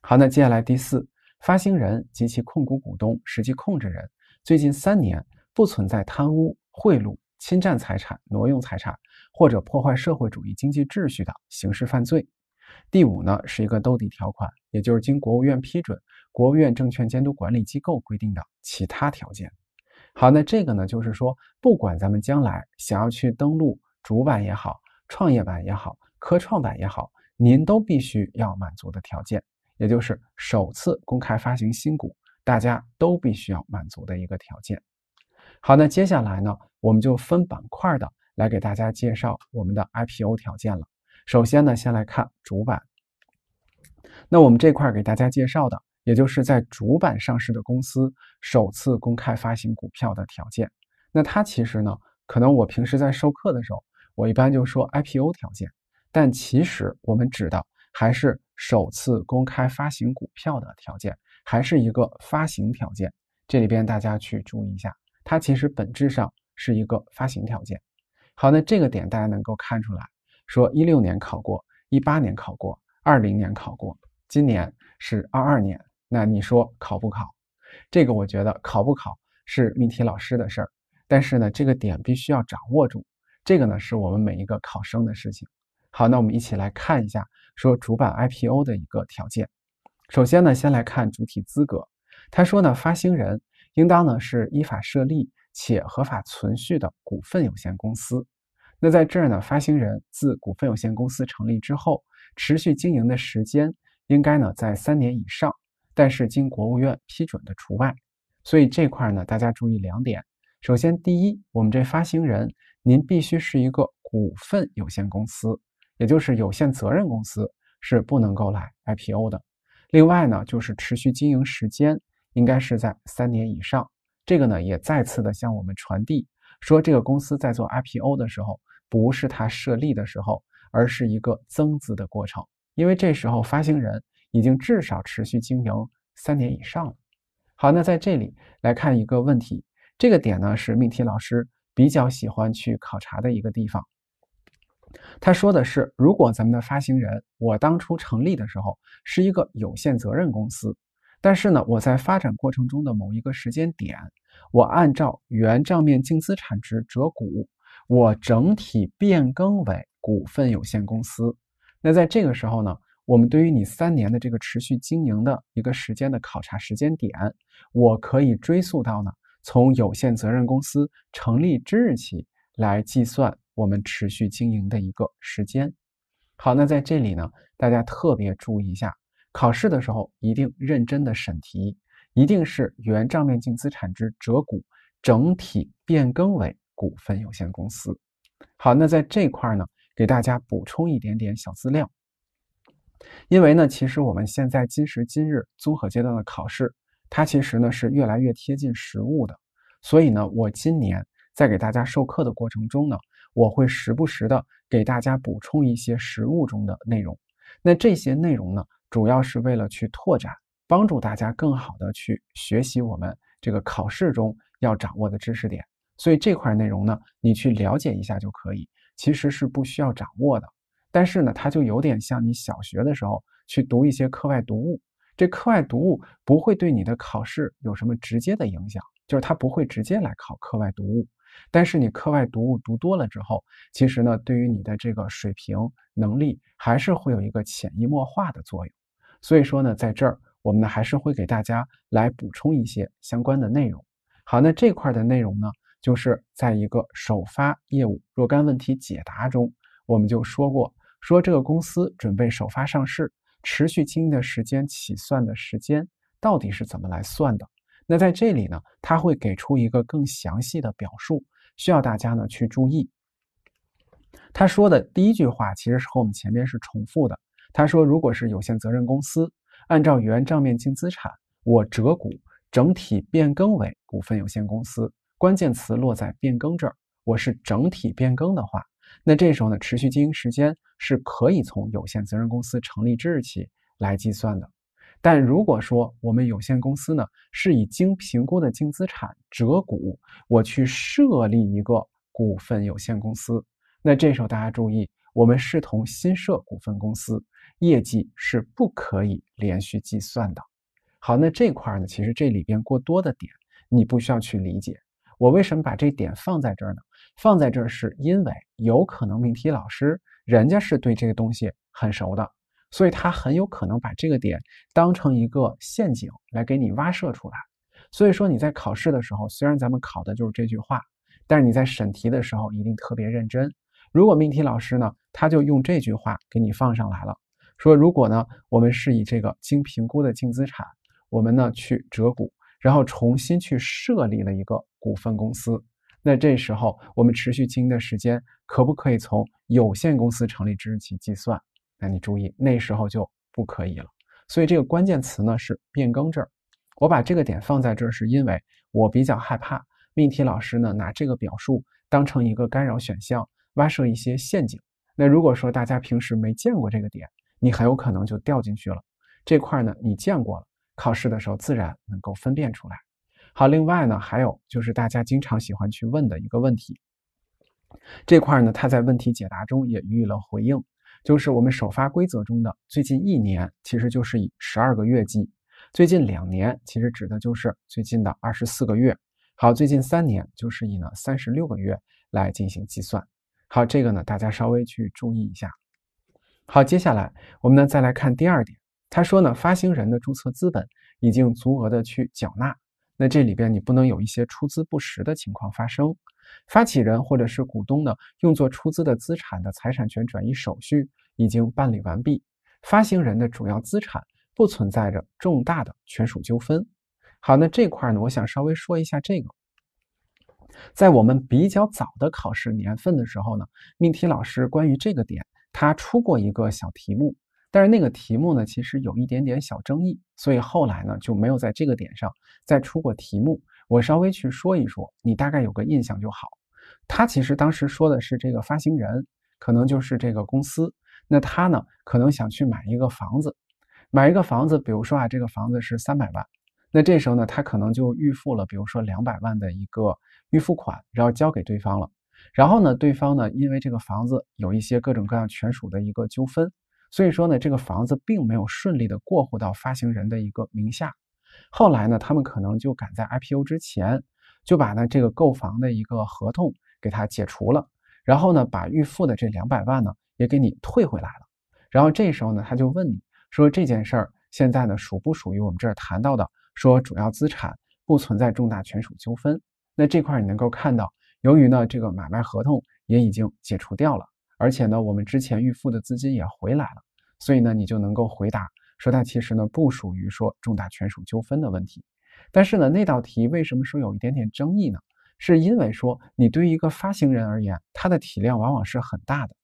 好，那接下来第四，发行人及其控股股东、实际控制人最近三年不存在贪污、贿赂、侵占财产、挪用财产或者破坏社会主义经济秩序的刑事犯罪。第五呢是一个兜底条款，也就是经国务院批准，国务院证券监督管理机构规定的其他条件。好，那这个呢就是说，不管咱们将来想要去登录主板也好，创业板也好，科创板也好，您都必须要满足的条件，也就是首次公开发行新股，大家都必须要满足的一个条件。好，那接下来呢，我们就分板块的来给大家介绍我们的 IPO 条件了。首先呢，先来看主板。那我们这块给大家介绍的，也就是在主板上市的公司首次公开发行股票的条件。那它其实呢，可能我平时在授课的时候，我一般就说 IPO 条件，但其实我们知道，还是首次公开发行股票的条件，还是一个发行条件。这里边大家去注意一下，它其实本质上是一个发行条件。好，那这个点大家能够看出来。说一六年考过，一八年考过，二零年考过，今年是二二年，那你说考不考？这个我觉得考不考是命题老师的事儿，但是呢，这个点必须要掌握住，这个呢是我们每一个考生的事情。好，那我们一起来看一下说主板 IPO 的一个条件。首先呢，先来看主体资格，他说呢，发行人应当呢是依法设立且合法存续的股份有限公司。那在这儿呢，发行人自股份有限公司成立之后，持续经营的时间应该呢在三年以上，但是经国务院批准的除外。所以这块呢，大家注意两点：首先，第一，我们这发行人您必须是一个股份有限公司，也就是有限责任公司是不能够来 IPO 的；另外呢，就是持续经营时间应该是在三年以上。这个呢，也再次的向我们传递。说这个公司在做 IPO 的时候，不是它设立的时候，而是一个增资的过程，因为这时候发行人已经至少持续经营三年以上了。好，那在这里来看一个问题，这个点呢是命题老师比较喜欢去考察的一个地方。他说的是，如果咱们的发行人，我当初成立的时候是一个有限责任公司，但是呢，我在发展过程中的某一个时间点。我按照原账面净资产值折股，我整体变更为股份有限公司。那在这个时候呢，我们对于你三年的这个持续经营的一个时间的考察时间点，我可以追溯到呢，从有限责任公司成立之日起来计算我们持续经营的一个时间。好，那在这里呢，大家特别注意一下，考试的时候一定认真的审题。一定是原账面净资产之折股，整体变更为股份有限公司。好，那在这块呢，给大家补充一点点小资料。因为呢，其实我们现在今时今日综合阶段的考试，它其实呢是越来越贴近实物的。所以呢，我今年在给大家授课的过程中呢，我会时不时的给大家补充一些实物中的内容。那这些内容呢，主要是为了去拓展。帮助大家更好的去学习我们这个考试中要掌握的知识点，所以这块内容呢，你去了解一下就可以，其实是不需要掌握的。但是呢，它就有点像你小学的时候去读一些课外读物，这课外读物不会对你的考试有什么直接的影响，就是它不会直接来考课外读物。但是你课外读物读多了之后，其实呢，对于你的这个水平能力还是会有一个潜移默化的作用。所以说呢，在这儿。我们呢还是会给大家来补充一些相关的内容。好，那这块的内容呢，就是在一个首发业务若干问题解答中，我们就说过，说这个公司准备首发上市，持续经营的时间起算的时间到底是怎么来算的？那在这里呢，他会给出一个更详细的表述，需要大家呢去注意。他说的第一句话其实是和我们前面是重复的。他说，如果是有限责任公司。按照原账面净资产，我折股整体变更为股份有限公司，关键词落在变更这儿。我是整体变更的话，那这时候呢，持续经营时间是可以从有限责任公司成立之日起来计算的。但如果说我们有限公司呢是以经评估的净资产折股，我去设立一个股份有限公司，那这时候大家注意。我们视同新设股份公司，业绩是不可以连续计算的。好，那这块儿呢？其实这里边过多的点，你不需要去理解。我为什么把这点放在这儿呢？放在这是因为有可能命题老师人家是对这个东西很熟的，所以他很有可能把这个点当成一个陷阱来给你挖设出来。所以说你在考试的时候，虽然咱们考的就是这句话，但是你在审题的时候一定特别认真。如果命题老师呢，他就用这句话给你放上来了，说如果呢，我们是以这个经评估的净资产，我们呢去折股，然后重新去设立了一个股份公司，那这时候我们持续经营的时间可不可以从有限公司成立之日起计算？那你注意，那时候就不可以了。所以这个关键词呢是变更这儿。我把这个点放在这儿，是因为我比较害怕命题老师呢拿这个表述当成一个干扰选项。挖设一些陷阱，那如果说大家平时没见过这个点，你很有可能就掉进去了。这块呢，你见过了，考试的时候自然能够分辨出来。好，另外呢，还有就是大家经常喜欢去问的一个问题，这块呢，它在问题解答中也予以了回应，就是我们首发规则中的最近一年，其实就是以十二个月计；最近两年，其实指的就是最近的二十四个月；好，最近三年就是以呢三十六个月来进行计算。好，这个呢，大家稍微去注意一下。好，接下来我们呢再来看第二点。他说呢，发行人的注册资本已经足额的去缴纳，那这里边你不能有一些出资不实的情况发生。发起人或者是股东呢，用作出资的资产的财产权转移手续已经办理完毕。发行人的主要资产不存在着重大的权属纠纷。好，那这块呢，我想稍微说一下这个。在我们比较早的考试年份的时候呢，命题老师关于这个点，他出过一个小题目，但是那个题目呢，其实有一点点小争议，所以后来呢就没有在这个点上再出过题目。我稍微去说一说，你大概有个印象就好。他其实当时说的是这个发行人可能就是这个公司，那他呢可能想去买一个房子，买一个房子，比如说啊这个房子是三百万，那这时候呢他可能就预付了，比如说两百万的一个。预付款然后交给对方了，然后呢，对方呢因为这个房子有一些各种各样权属的一个纠纷，所以说呢这个房子并没有顺利的过户到发行人的一个名下。后来呢，他们可能就赶在 IPO 之前，就把呢这个购房的一个合同给他解除了，然后呢把预付的这两百万呢也给你退回来了。然后这时候呢他就问你说这件事儿现在呢属不属于我们这儿谈到的说主要资产不存在重大权属纠纷？那这块你能够看到，由于呢这个买卖合同也已经解除掉了，而且呢我们之前预付的资金也回来了，所以呢你就能够回答说它其实呢不属于说重大权属纠纷的问题。但是呢那道题为什么说有一点点争议呢？是因为说你对于一个发行人而言，它的体量往往是很大的。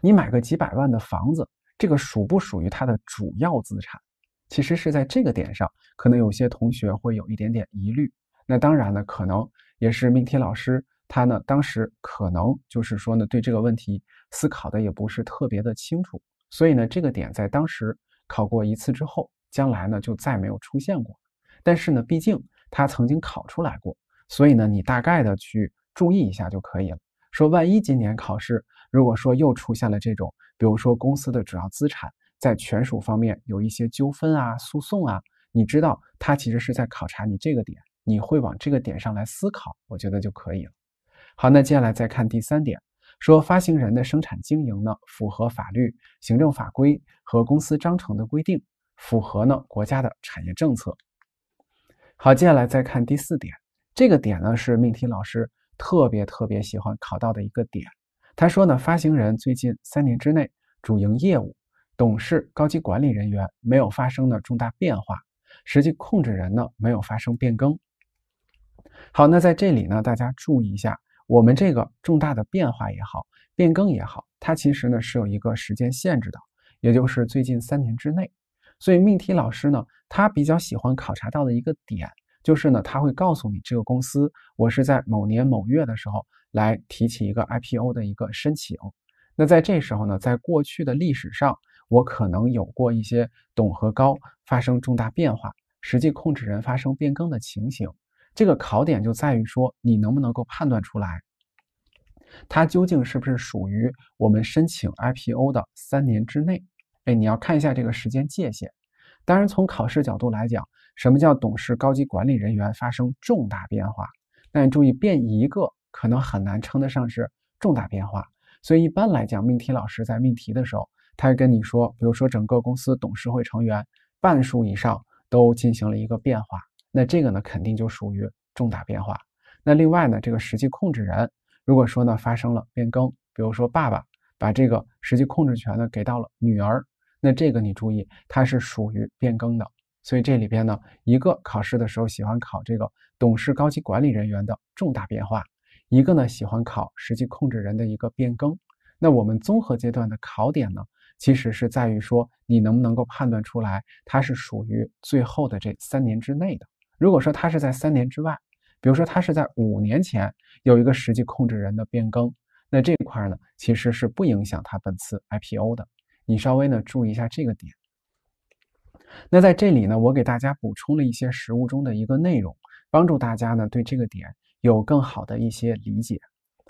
你买个几百万的房子，这个属不属于它的主要资产？其实是在这个点上，可能有些同学会有一点点疑虑。那当然呢，可能也是命题老师他呢，当时可能就是说呢，对这个问题思考的也不是特别的清楚，所以呢，这个点在当时考过一次之后，将来呢就再没有出现过。但是呢，毕竟他曾经考出来过，所以呢，你大概的去注意一下就可以了。说万一今年考试如果说又出现了这种，比如说公司的主要资产在权属方面有一些纠纷啊、诉讼啊，你知道他其实是在考察你这个点。你会往这个点上来思考，我觉得就可以了。好，那接下来再看第三点，说发行人的生产经营呢符合法律、行政法规和公司章程的规定，符合呢国家的产业政策。好，接下来再看第四点，这个点呢是命题老师特别特别喜欢考到的一个点。他说呢，发行人最近三年之内主营业务、董事、高级管理人员没有发生的重大变化，实际控制人呢没有发生变更。好，那在这里呢，大家注意一下，我们这个重大的变化也好，变更也好，它其实呢是有一个时间限制的，也就是最近三年之内。所以命题老师呢，他比较喜欢考察到的一个点，就是呢，他会告诉你这个公司，我是在某年某月的时候来提起一个 IPO 的一个申请。那在这时候呢，在过去的历史上，我可能有过一些董和高发生重大变化、实际控制人发生变更的情形。这个考点就在于说，你能不能够判断出来，它究竟是不是属于我们申请 IPO 的三年之内？哎，你要看一下这个时间界限。当然，从考试角度来讲，什么叫董事高级管理人员发生重大变化？那你注意，变一个可能很难称得上是重大变化。所以，一般来讲，命题老师在命题的时候，他会跟你说，比如说整个公司董事会成员半数以上都进行了一个变化。那这个呢，肯定就属于重大变化。那另外呢，这个实际控制人如果说呢发生了变更，比如说爸爸把这个实际控制权呢给到了女儿，那这个你注意，它是属于变更的。所以这里边呢，一个考试的时候喜欢考这个董事、高级管理人员的重大变化，一个呢喜欢考实际控制人的一个变更。那我们综合阶段的考点呢，其实是在于说你能不能够判断出来它是属于最后的这三年之内的。如果说他是在三年之外，比如说他是在五年前有一个实际控制人的变更，那这块呢其实是不影响他本次 IPO 的。你稍微呢注意一下这个点。那在这里呢，我给大家补充了一些实务中的一个内容，帮助大家呢对这个点有更好的一些理解。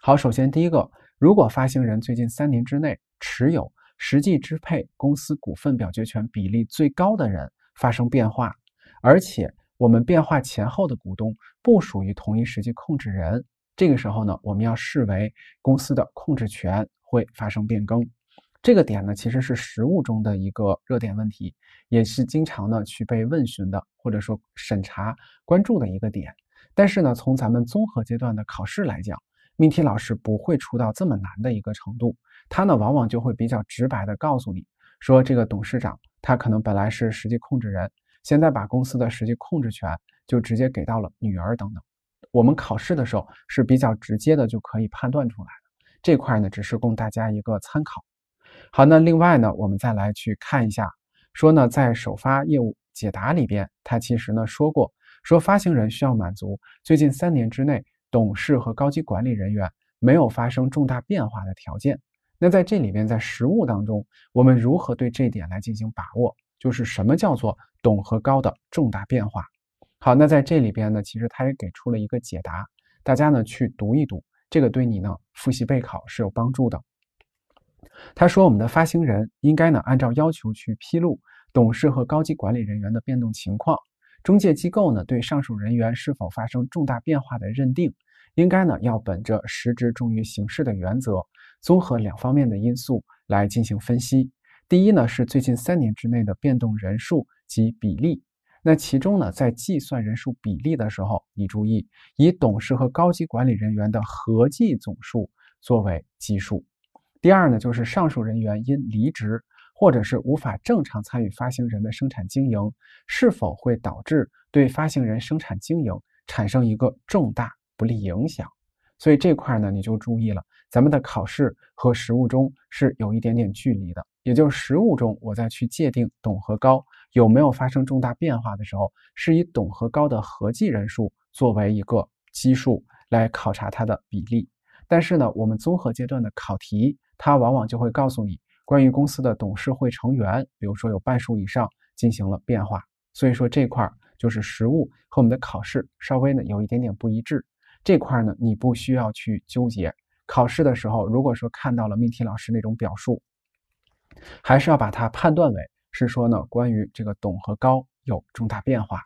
好，首先第一个，如果发行人最近三年之内持有实际支配公司股份表决权比例最高的人发生变化，而且我们变化前后的股东不属于同一实际控制人，这个时候呢，我们要视为公司的控制权会发生变更。这个点呢，其实是实务中的一个热点问题，也是经常呢去被问询的，或者说审查关注的一个点。但是呢，从咱们综合阶段的考试来讲，命题老师不会出到这么难的一个程度，他呢往往就会比较直白的告诉你说，这个董事长他可能本来是实际控制人。现在把公司的实际控制权就直接给到了女儿等等。我们考试的时候是比较直接的，就可以判断出来了。这块呢，只是供大家一个参考。好，那另外呢，我们再来去看一下，说呢，在首发业务解答里边，它其实呢说过，说发行人需要满足最近三年之内董事和高级管理人员没有发生重大变化的条件。那在这里边，在实务当中，我们如何对这一点来进行把握？就是什么叫做董和高的重大变化？好，那在这里边呢，其实他也给出了一个解答，大家呢去读一读，这个对你呢复习备考是有帮助的。他说，我们的发行人应该呢按照要求去披露董事和高级管理人员的变动情况，中介机构呢对上述人员是否发生重大变化的认定，应该呢要本着实质重于形式的原则，综合两方面的因素来进行分析。第一呢，是最近三年之内的变动人数及比例。那其中呢，在计算人数比例的时候，你注意以董事和高级管理人员的合计总数作为基数。第二呢，就是上述人员因离职或者是无法正常参与发行人的生产经营，是否会导致对发行人生产经营产生一个重大不利影响？所以这块呢，你就注意了，咱们的考试和实务中是有一点点距离的。也就是实物中，我在去界定董和高有没有发生重大变化的时候，是以董和高的合计人数作为一个基数来考察它的比例。但是呢，我们综合阶段的考题，它往往就会告诉你关于公司的董事会成员，比如说有半数以上进行了变化。所以说这块儿就是实物和我们的考试稍微呢有一点点不一致。这块儿呢，你不需要去纠结。考试的时候，如果说看到了命题老师那种表述。还是要把它判断为是说呢，关于这个董和高有重大变化。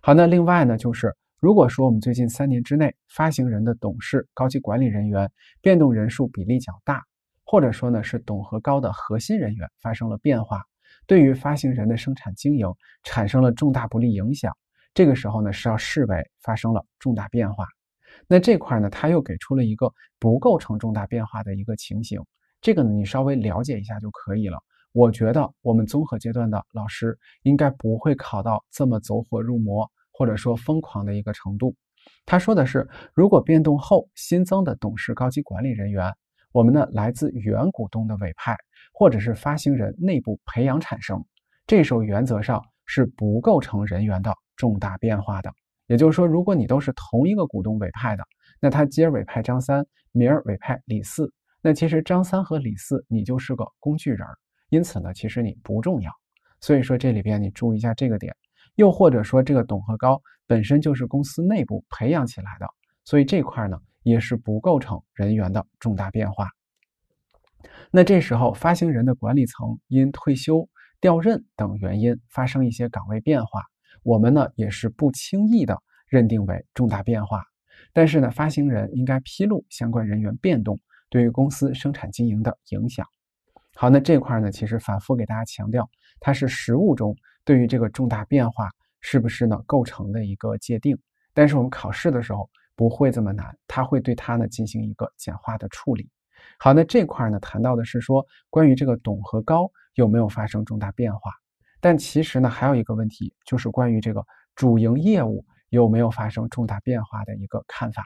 好，那另外呢，就是如果说我们最近三年之内，发行人的董事、高级管理人员变动人数比例较大，或者说呢是董和高的核心人员发生了变化，对于发行人的生产经营产生了重大不利影响，这个时候呢是要视为发生了重大变化。那这块呢，他又给出了一个不构成重大变化的一个情形。这个呢，你稍微了解一下就可以了。我觉得我们综合阶段的老师应该不会考到这么走火入魔或者说疯狂的一个程度。他说的是，如果变动后新增的董事、高级管理人员，我们呢来自原股东的委派，或者是发行人内部培养产生，这时候原则上是不构成人员的重大变化的。也就是说，如果你都是同一个股东委派的，那他今儿委派张三，明儿委派李四。那其实张三和李四，你就是个工具人，因此呢，其实你不重要。所以说这里边你注意一下这个点，又或者说这个董和高本身就是公司内部培养起来的，所以这块呢也是不构成人员的重大变化。那这时候发行人的管理层因退休、调任等原因发生一些岗位变化，我们呢也是不轻易的认定为重大变化，但是呢，发行人应该披露相关人员变动。对于公司生产经营的影响。好，那这块呢，其实反复给大家强调，它是实务中对于这个重大变化是不是呢构成的一个界定。但是我们考试的时候不会这么难，它会对它呢进行一个简化的处理。好，那这块呢谈到的是说关于这个董和高有没有发生重大变化，但其实呢还有一个问题，就是关于这个主营业务有没有发生重大变化的一个看法。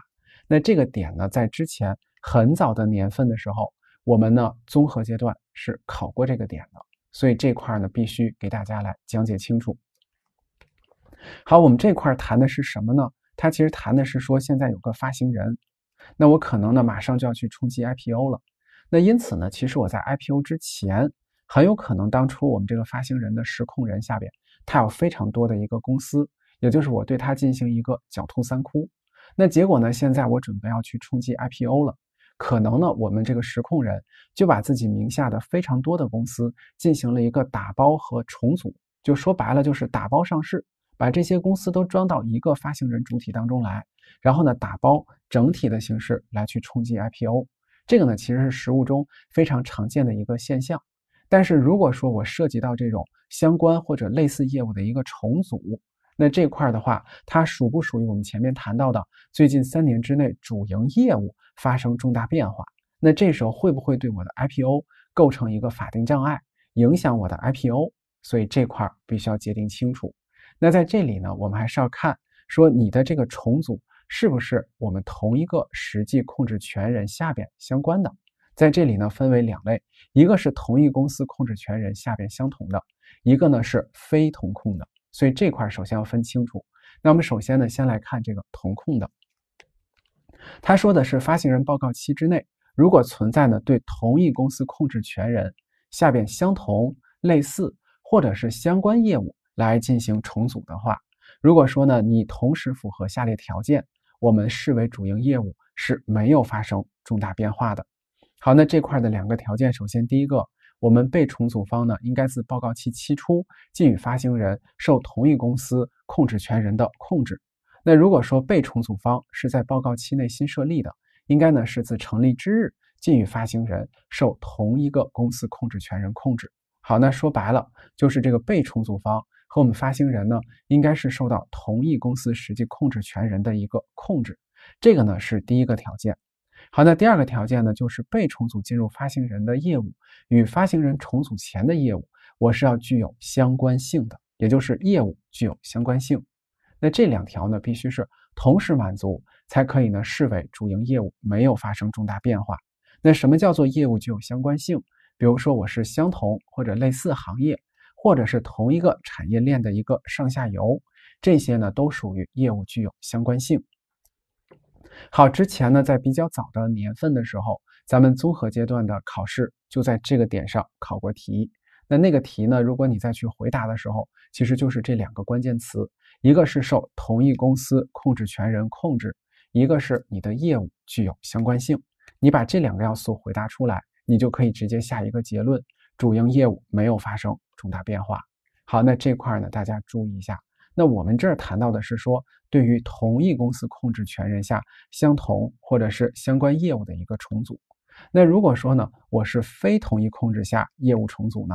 那这个点呢，在之前。很早的年份的时候，我们呢综合阶段是考过这个点的，所以这块呢必须给大家来讲解清楚。好，我们这块谈的是什么呢？它其实谈的是说现在有个发行人，那我可能呢马上就要去冲击 IPO 了，那因此呢，其实我在 IPO 之前很有可能当初我们这个发行人的实控人下边，他有非常多的一个公司，也就是我对他进行一个狡兔三窟，那结果呢，现在我准备要去冲击 IPO 了。可能呢，我们这个实控人就把自己名下的非常多的公司进行了一个打包和重组，就说白了就是打包上市，把这些公司都装到一个发行人主体当中来，然后呢打包整体的形式来去冲击 IPO，这个呢其实是实务中非常常见的一个现象。但是如果说我涉及到这种相关或者类似业务的一个重组，那这块的话，它属不属于我们前面谈到的最近三年之内主营业务发生重大变化？那这时候会不会对我的 IPO 构成一个法定障碍，影响我的 IPO？所以这块必须要界定清楚。那在这里呢，我们还是要看说你的这个重组是不是我们同一个实际控制权人下边相关的。在这里呢，分为两类，一个是同一公司控制权人下边相同的，一个呢是非同控的。所以这块首先要分清楚。那我们首先呢，先来看这个同控的。他说的是，发行人报告期之内，如果存在呢对同一公司控制权人下边相同、类似或者是相关业务来进行重组的话，如果说呢你同时符合下列条件，我们视为主营业务是没有发生重大变化的。好，那这块的两个条件，首先第一个。我们被重组方呢，应该自报告期期初即与发行人受同一公司控制权人的控制。那如果说被重组方是在报告期内新设立的，应该呢是自成立之日即与发行人受同一个公司控制权人控制。好，那说白了就是这个被重组方和我们发行人呢，应该是受到同一公司实际控制权人的一个控制。这个呢是第一个条件。好，那第二个条件呢，就是被重组进入发行人的业务与发行人重组前的业务，我是要具有相关性的，也就是业务具有相关性。那这两条呢，必须是同时满足，才可以呢视为主营业务没有发生重大变化。那什么叫做业务具有相关性？比如说我是相同或者类似行业，或者是同一个产业链的一个上下游，这些呢都属于业务具有相关性。好，之前呢，在比较早的年份的时候，咱们综合阶段的考试就在这个点上考过题。那那个题呢，如果你再去回答的时候，其实就是这两个关键词，一个是受同一公司控制权人控制，一个是你的业务具有相关性。你把这两个要素回答出来，你就可以直接下一个结论，主营业务没有发生重大变化。好，那这块儿呢，大家注意一下。那我们这儿谈到的是说，对于同一公司控制权人下相同或者是相关业务的一个重组。那如果说呢，我是非同一控制下业务重组呢，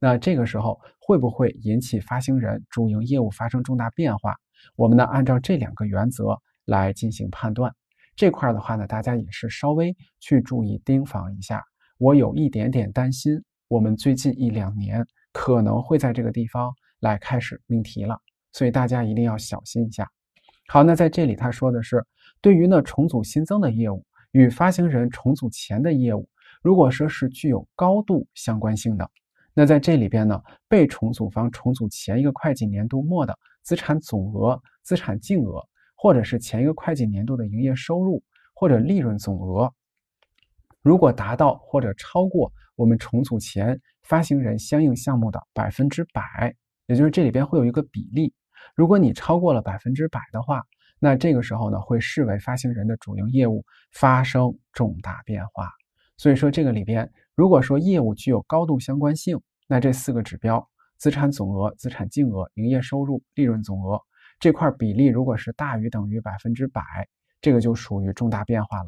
那这个时候会不会引起发行人主营业务发生重大变化？我们呢，按照这两个原则来进行判断。这块儿的话呢，大家也是稍微去注意盯防一下。我有一点点担心，我们最近一两年可能会在这个地方来开始命题了。所以大家一定要小心一下。好，那在这里他说的是，对于呢重组新增的业务与发行人重组前的业务，如果说是具有高度相关性的，那在这里边呢，被重组方重组前一个会计年度末的资产总额、资产净额，或者是前一个会计年度的营业收入或者利润总额，如果达到或者超过我们重组前发行人相应项目的百分之百，也就是这里边会有一个比例。如果你超过了百分之百的话，那这个时候呢，会视为发行人的主营业务发生重大变化。所以说这个里边，如果说业务具有高度相关性，那这四个指标——资产总额、资产净额、营业收入、利润总额——这块比例如果是大于等于百分之百，这个就属于重大变化了。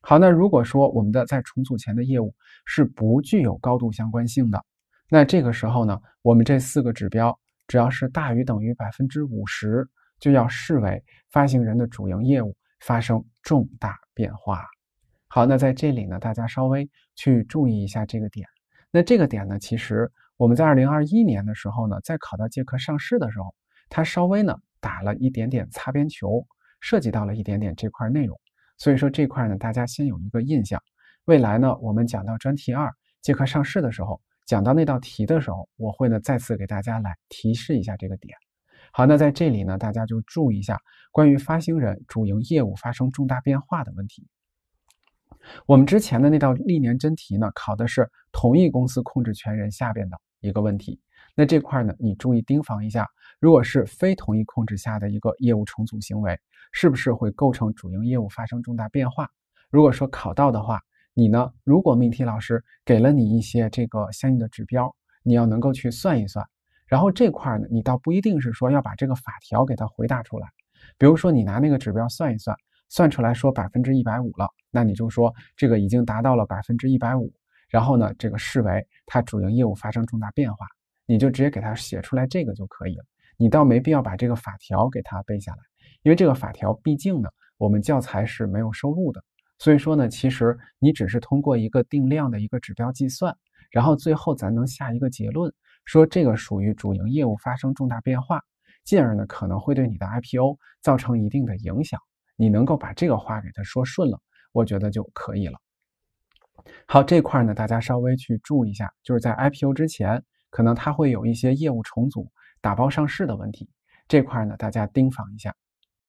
好，那如果说我们的在重组前的业务是不具有高度相关性的，那这个时候呢，我们这四个指标。只要是大于等于百分之五十，就要视为发行人的主营业务发生重大变化。好，那在这里呢，大家稍微去注意一下这个点。那这个点呢，其实我们在二零二一年的时候呢，在考到借壳上市的时候，它稍微呢打了一点点擦边球，涉及到了一点点这块内容。所以说这块呢，大家先有一个印象。未来呢，我们讲到专题二借壳上市的时候。讲到那道题的时候，我会呢再次给大家来提示一下这个点。好，那在这里呢，大家就注意一下关于发行人主营业务发生重大变化的问题。我们之前的那道历年真题呢，考的是同一公司控制权人下边的一个问题。那这块呢，你注意盯防一下，如果是非同一控制下的一个业务重组行为，是不是会构成主营业务发生重大变化？如果说考到的话。你呢？如果命题老师给了你一些这个相应的指标，你要能够去算一算。然后这块呢，你倒不一定是说要把这个法条给它回答出来。比如说，你拿那个指标算一算，算出来说百分之一百五了，那你就说这个已经达到了百分之一百五，然后呢，这个视为它主营业务发生重大变化，你就直接给它写出来这个就可以了。你倒没必要把这个法条给它背下来，因为这个法条毕竟呢，我们教材是没有收录的。所以说呢，其实你只是通过一个定量的一个指标计算，然后最后咱能下一个结论，说这个属于主营业务发生重大变化，进而呢可能会对你的 IPO 造成一定的影响。你能够把这个话给他说顺了，我觉得就可以了。好，这块儿呢大家稍微去注意一下，就是在 IPO 之前，可能它会有一些业务重组、打包上市的问题，这块儿呢大家盯防一下。